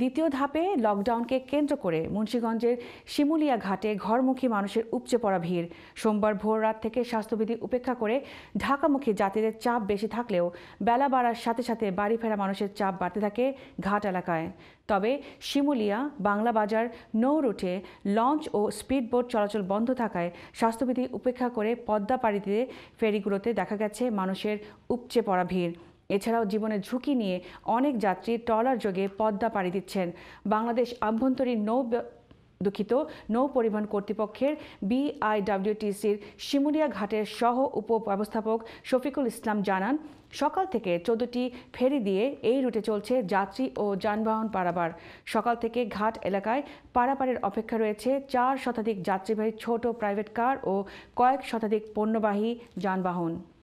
দ্বিতীয় ধাপে লকডাউনকে কেন্দ্র করে মুন্সীগঞ্জের শিমুলিয়া ঘাটে ঘরমুখী মানুষের উপচে পড়া ভিড় সোমবার ভোর রাত থেকে স্বাস্থ্যবিধি উপেক্ষা করে ঢাকামুখী যাত্রীদের চাপ বেশি থাকলেও বেলা বাড়ার সাথে সাথে বাড়ি ফেরা মানুষের চাপ বাড়তে থাকে ঘাট এলাকায় তবে শিমুলিয়া বাংলা বাজার নৌ রুটে লঞ্চ ও স্পিডবোট চলাচল বন্ধ থাকায় স্বাস্থ্যবিধি উপেক্ষা করে পদ্মা পাড়িতে ফেরিগুলোতে দেখা গেছে মানুষের উপচে পড়া ভিড় এছাড়াও জীবনের ঝুঁকি নিয়ে অনেক যাত্রী ট্রলার যোগে পদ্মা পাড়ি দিচ্ছেন বাংলাদেশ আভ্যন্তরীণ নৌ দুঃখিত নৌ পরিবহন কর্তৃপক্ষের বিআইডাব্লিউটিসির শিমুলিয়া ঘাটের সহ উপ ব্যবস্থাপক শফিকুল ইসলাম জানান সকাল থেকে চোদ্দটি ফেরি দিয়ে এই রুটে চলছে যাত্রী ও যানবাহন পারাবার সকাল থেকে ঘাট এলাকায় পারাপারের অপেক্ষা রয়েছে চার শতাধিক যাত্রীবাহী ছোট প্রাইভেট কার ও কয়েক শতাধিক পণ্যবাহী যানবাহন